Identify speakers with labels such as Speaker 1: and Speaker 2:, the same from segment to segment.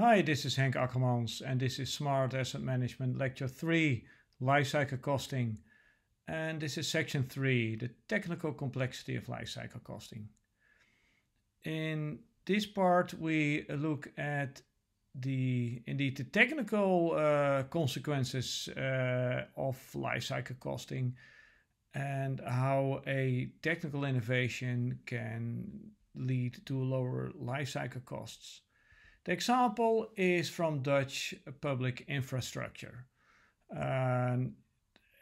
Speaker 1: Hi, this is Henk Akkermans and this is Smart Asset Management Lecture 3, Lifecycle Costing. And this is Section 3, the technical complexity of lifecycle costing. In this part, we look at the indeed the technical uh, consequences uh, of lifecycle costing and how a technical innovation can lead to lower lifecycle costs. The example is from Dutch public infrastructure. A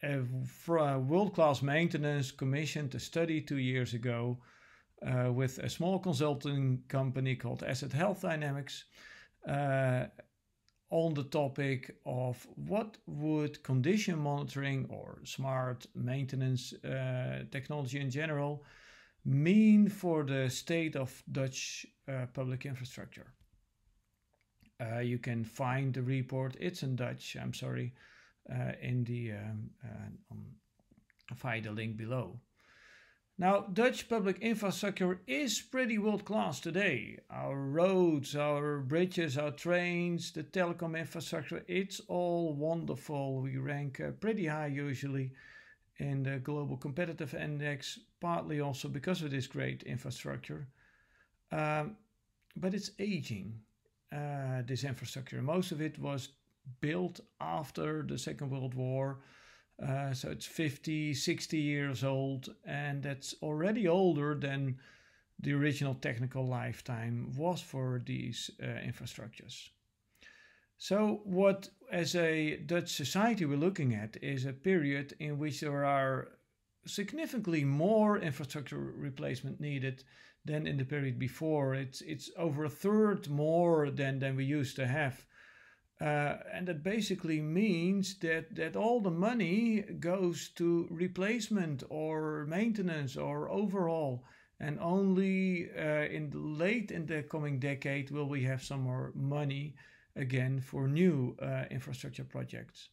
Speaker 1: uh, World Class Maintenance commissioned a study two years ago uh, with a small consulting company called Asset Health Dynamics uh, on the topic of what would condition monitoring or smart maintenance uh, technology in general mean for the state of Dutch uh, public infrastructure. Uh, you can find the report. It's in Dutch. I'm sorry, uh, in the um, uh, um via the link below. Now, Dutch public infrastructure is pretty world class today. Our roads, our bridges, our trains, the telecom infrastructure, it's all wonderful. We rank uh, pretty high usually in the Global Competitive Index, partly also because of this great infrastructure. Um, but it's aging uh, this infrastructure. Most of it was built after the Second World War. Uh, so it's 50, 60 years old, and that's already older than the original technical lifetime was for these uh, infrastructures. So, what as a Dutch society we're looking at is a period in which there are significantly more infrastructure replacement needed than in the period before. It's it's over a third more than than we used to have. Uh, and that basically means that, that all the money goes to replacement or maintenance or overhaul. And only uh, in the late in the coming decade will we have some more money again for new uh, infrastructure projects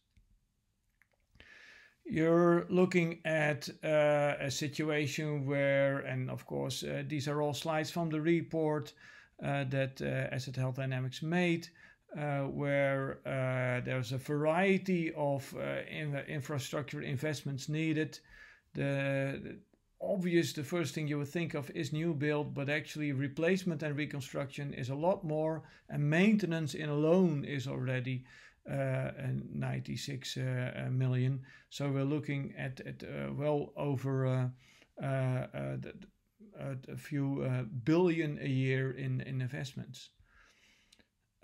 Speaker 1: you're looking at uh, a situation where, and of course, uh, these are all slides from the report uh, that uh, Asset Health Dynamics made, uh, where uh, there's a variety of in infrastructure investments needed. The, the, obvious, the first thing you would think of is new build, but actually replacement and reconstruction is a lot more, and maintenance in alone is already Eh, 96 eh, eh, million. So we're looking at well over a few billion a year in investments.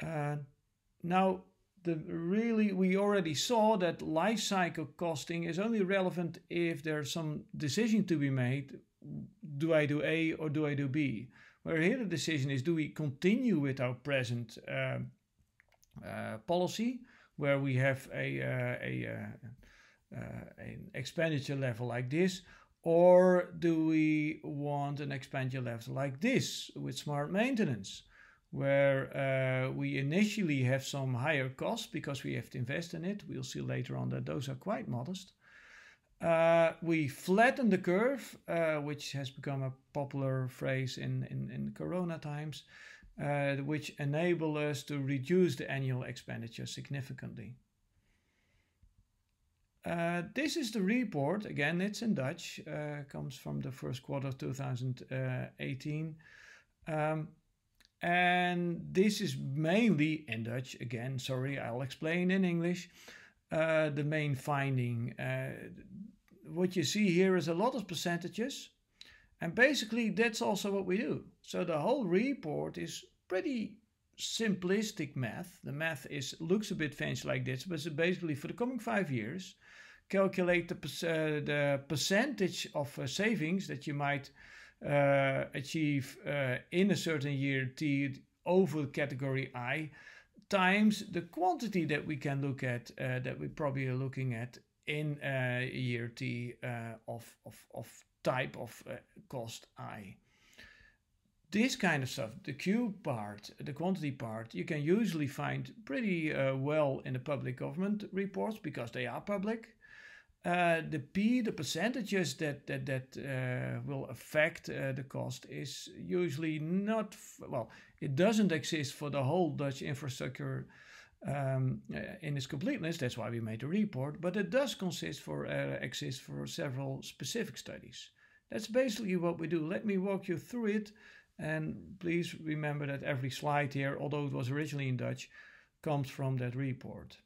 Speaker 1: Now, really, we already saw that life cycle costing is only relevant if there's some decision to be made. Do I do A or do I do B? Where here the decision is, do we continue with our present policy where we have a, uh, a uh, uh, an expenditure level like this, or do we want an expenditure level like this with smart maintenance, where uh, we initially have some higher costs because we have to invest in it? We'll see later on that those are quite modest. Uh, we flatten the curve, uh, which has become a popular phrase in, in, in Corona times uh, which enable us to reduce the annual expenditure significantly. Uh, this is the report. Again, it's in Dutch. Uh, comes from the first quarter of 2018. Um, and this is mainly in Dutch. Again, sorry, I'll explain in English. Uh, the main finding. Uh, what you see here is a lot of percentages. And basically that's also what we do. So the whole report is pretty simplistic math. The math is looks a bit fancy like this, but basically for the coming five years, calculate the, uh, the percentage of uh, savings that you might uh, achieve uh, in a certain year T over category I times the quantity that we can look at uh, that we probably are looking at in uh, year T of, of, of type of uh, cost I. This kind of stuff, the Q part, the quantity part, you can usually find pretty uh, well in the public government reports because they are public. Uh, the P, the percentages that that that uh, will affect uh, the cost is usually not well. It doesn't exist for the whole Dutch infrastructure um, uh, in its completeness. That's why we made a report, but it does consist for uh, exist for several specific studies. That's basically what we do. Let me walk you through it, and please remember that every slide here, although it was originally in Dutch, comes from that report.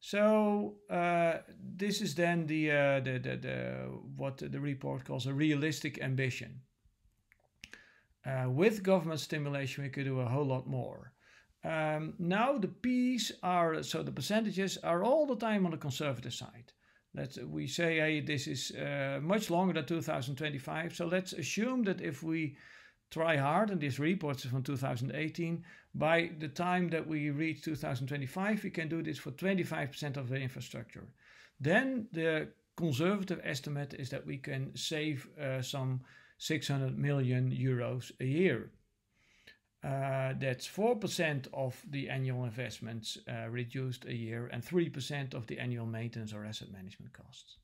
Speaker 1: So uh, this is then the, uh, the, the, the, what the report calls a realistic ambition. Uh, with government stimulation, we could do a whole lot more. Um, now the P's are, so the percentages are all the time on the conservative side. That we say, hey, this is uh, much longer than 2025. So let's assume that if we try hard, and this report is from 2018, by the time that we reach 2025, we can do this for 25% of the infrastructure. Then the conservative estimate is that we can save uh, some 600 million euros a year. Uh, that's 4% of the annual investments uh, reduced a year and 3% of the annual maintenance or asset management costs.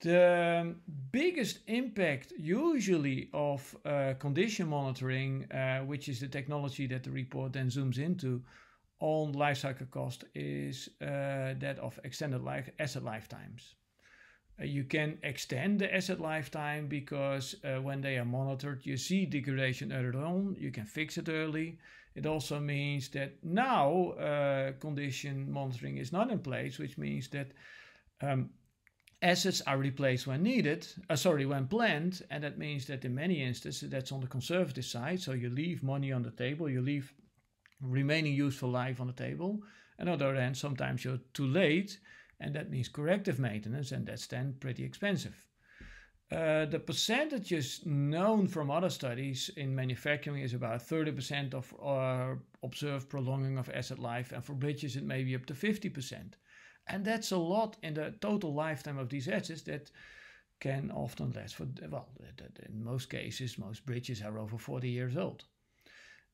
Speaker 1: The biggest impact usually of uh, condition monitoring, uh, which is the technology that the report then zooms into on lifecycle cost, is uh, that of extended life asset lifetimes you can extend the asset lifetime because uh, when they are monitored, you see degradation early on, you can fix it early. It also means that now uh, condition monitoring is not in place, which means that um, assets are replaced when needed, uh, sorry, when planned. And that means that in many instances, that's on the conservative side. So you leave money on the table, you leave remaining useful life on the table. And on the other hand, sometimes you're too late and that means corrective maintenance, and that's then pretty expensive. Uh, the percentages known from other studies in manufacturing is about 30% of uh, observed prolonging of asset life, and for bridges it may be up to 50%. And that's a lot in the total lifetime of these assets that can often last for, well, in most cases, most bridges are over 40 years old.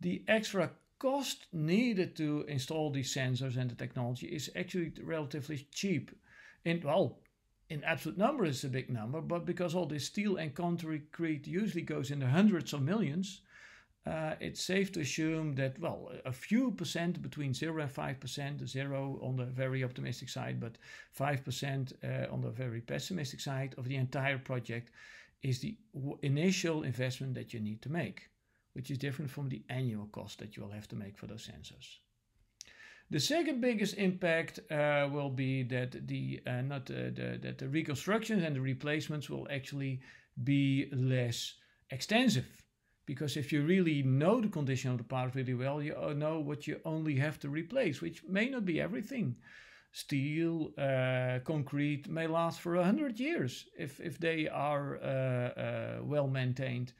Speaker 1: The extra cost needed to install these sensors and the technology is actually relatively cheap. And well, in absolute number it's a big number, but because all this steel and concrete usually goes in the hundreds of millions, uh, it's safe to assume that well, a few percent between zero and five percent, zero on the very optimistic side, but five percent uh, on the very pessimistic side of the entire project is the initial investment that you need to make which is different from the annual cost that you will have to make for those sensors. The second biggest impact uh, will be that the uh, not uh, the, that the reconstructions and the replacements will actually be less extensive, because if you really know the condition of the part really well, you uh, know what you only have to replace, which may not be everything. Steel, uh, concrete may last for a hundred years if if they are uh, well maintained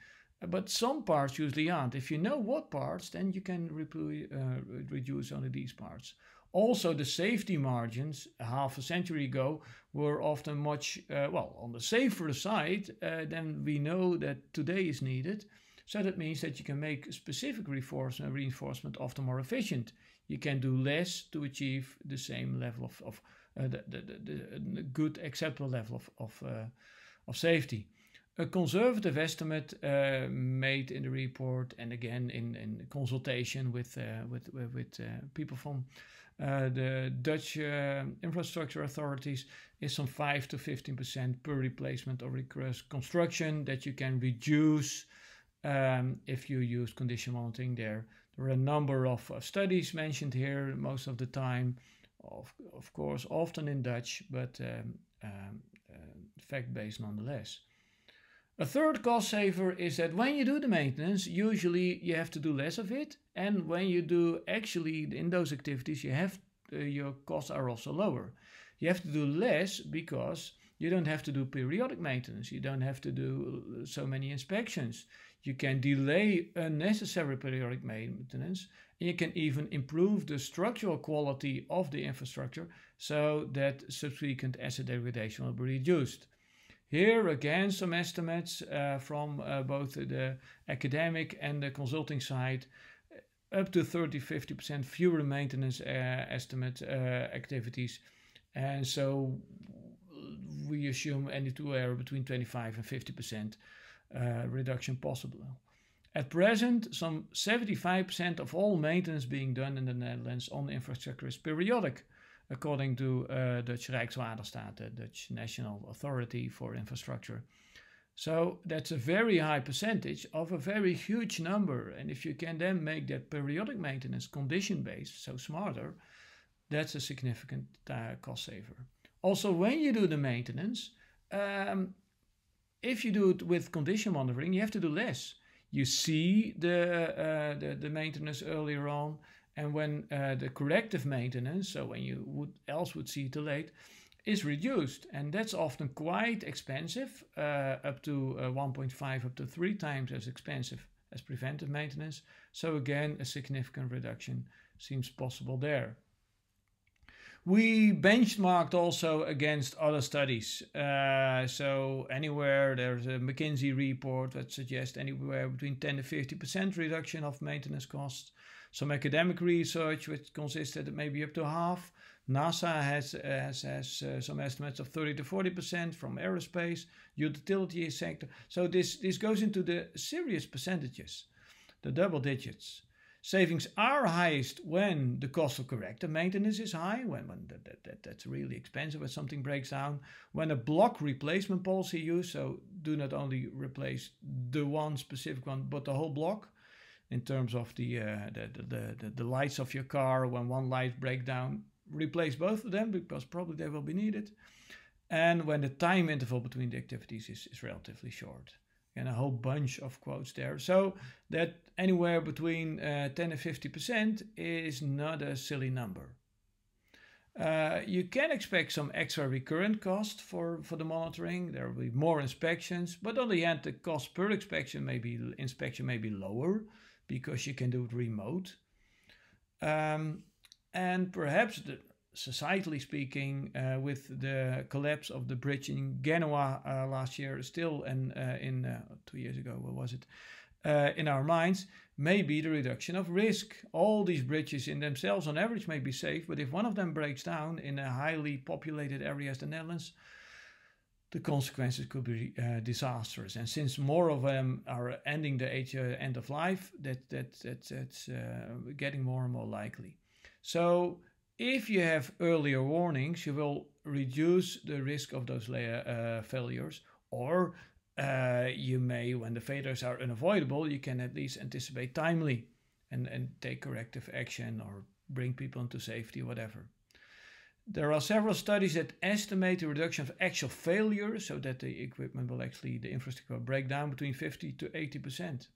Speaker 1: but some parts usually aren't. If you know what parts, then you can uh, reduce only these parts. Also, the safety margins half a century ago were often much, uh, well, on the safer side uh, than we know that today is needed. So that means that you can make specific reinforcement, uh, reinforcement often more efficient. You can do less to achieve the same level of, of uh, the, the, the, the, good acceptable level of, of, uh, of safety a conservative estimate uh, made in the report, and again in, in consultation with uh, with with uh, people from uh, the Dutch uh, infrastructure authorities, is some five to fifteen percent per replacement or request construction that you can reduce um, if you use condition monitoring. There, there are a number of uh, studies mentioned here. Most of the time, of of course, often in Dutch, but um, um, fact based nonetheless. A third cost saver is that when you do the maintenance, usually you have to do less of it. And when you do actually in those activities, you have uh, your costs are also lower. You have to do less because you don't have to do periodic maintenance. You don't have to do uh, so many inspections. You can delay unnecessary periodic maintenance. And you can even improve the structural quality of the infrastructure so that subsequent asset degradation will be reduced. Here again, some estimates uh, from uh, both the academic and the consulting side uh, up to 30 50% fewer maintenance uh, estimate uh, activities. And so we assume any two error between 25 and 50% uh, reduction possible. At present, some 75% of all maintenance being done in the Netherlands on infrastructure is periodic according to uh, Dutch Rijkswaterstaat, the uh, Dutch National Authority for Infrastructure. So that's a very high percentage of a very huge number. And if you can then make that periodic maintenance condition based, so smarter, that's a significant uh, cost saver. Also, when you do the maintenance, um, if you do it with condition monitoring, you have to do less. You see the, uh, the, the maintenance earlier on. And when uh, the corrective maintenance, so when you would else would see too late, is reduced, and that's often quite expensive, uh, up to uh, 1.5, up to three times as expensive as preventive maintenance. So again, a significant reduction seems possible there. We benchmarked also against other studies. Uh, so anywhere there's a McKinsey report that suggests anywhere between 10 to 50 percent reduction of maintenance costs. Some academic research, which consists consisted maybe up to half. NASA has, uh, has, has uh, some estimates of 30 to 40 percent from aerospace, utility sector. So this, this goes into the serious percentages, the double digits. Savings are highest when the cost of corrective maintenance is high, when, when that, that, that, that's really expensive, when something breaks down, when a block replacement policy used, so do not only replace the one specific one, but the whole block, in terms of the, uh, the, the, the, the lights of your car when one light breaks down replace both of them because probably they will be needed and when the time interval between the activities is, is relatively short and a whole bunch of quotes there so that anywhere between uh, 10 and 50 percent is not a silly number uh, you can expect some extra recurrent cost for, for the monitoring. There will be more inspections, but on the end, the cost per inspection may be inspection may be lower because you can do it remote. Um, and perhaps, the, societally speaking, uh, with the collapse of the bridge in Genoa uh, last year, still and uh, in uh, two years ago, what was it? Uh, in our minds, maybe the reduction of risk. All these bridges in themselves, on average, may be safe, but if one of them breaks down in a highly populated area as the Netherlands, the consequences could be uh, disastrous. And since more of them are ending the age, uh, end of life, that that that that's uh, getting more and more likely. So if you have earlier warnings, you will reduce the risk of those layer, uh, failures, or uh, you may, when the failures are unavoidable, you can at least anticipate timely and, and take corrective action or bring people into safety, whatever. There are several studies that estimate the reduction of actual failure so that the equipment will actually, the infrastructure will break down between 50 to 80%.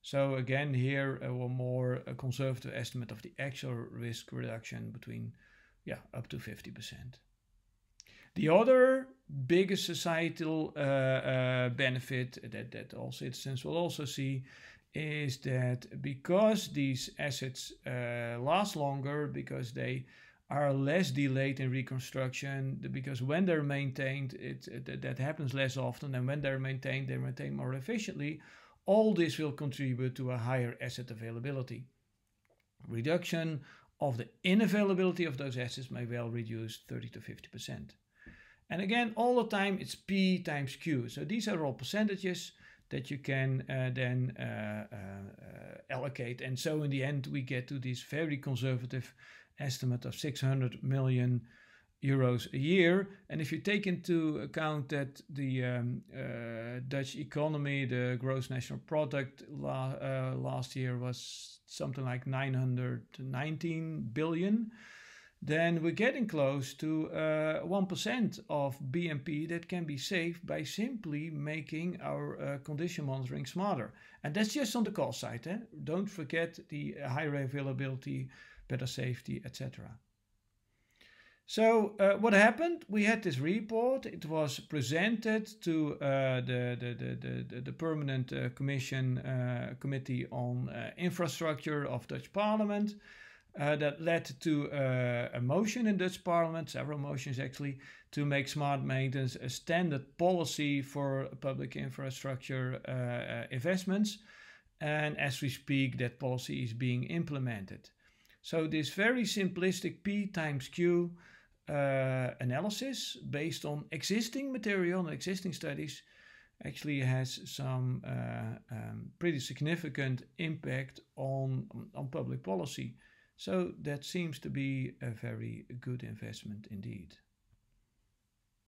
Speaker 1: So again, here a more a conservative estimate of the actual risk reduction between, yeah, up to 50%. The other biggest societal uh, uh, benefit that, that all citizens will also see is that because these assets uh, last longer, because they are less delayed in reconstruction because when they're maintained, it, it, that happens less often, and when they're maintained, they're maintained more efficiently. All this will contribute to a higher asset availability. Reduction of the inavailability of those assets may well reduce 30 to 50 percent. And again, all the time it's P times Q. So these are all percentages that you can uh, then uh, uh allocate. And so in the end, we get to this very conservative estimate of 600 million euros a year. And if you take into account that the um, uh, Dutch economy, the gross national product la- uh, last year was something like 919 billion then we're getting close to uh, 1% of BMP that can be saved by simply making our uh, condition monitoring smarter. And that's just on the cost side. Eh? Don't forget the higher availability, better safety, etc. So uh, what happened? We had this report. It was presented to uh, the, the, the, the, permanent uh, commission uh, committee on uh, infrastructure of Dutch Parliament uh, that led to uh, a motion in Dutch Parliament, several motions actually, to make smart maintenance a standard policy for public infrastructure uh, uh investments. And as we speak, that policy is being implemented. So this very simplistic P times Q uh, analysis based on existing material and existing studies actually has some uh, um, pretty significant impact on, on public policy. So that seems to be a very good investment indeed.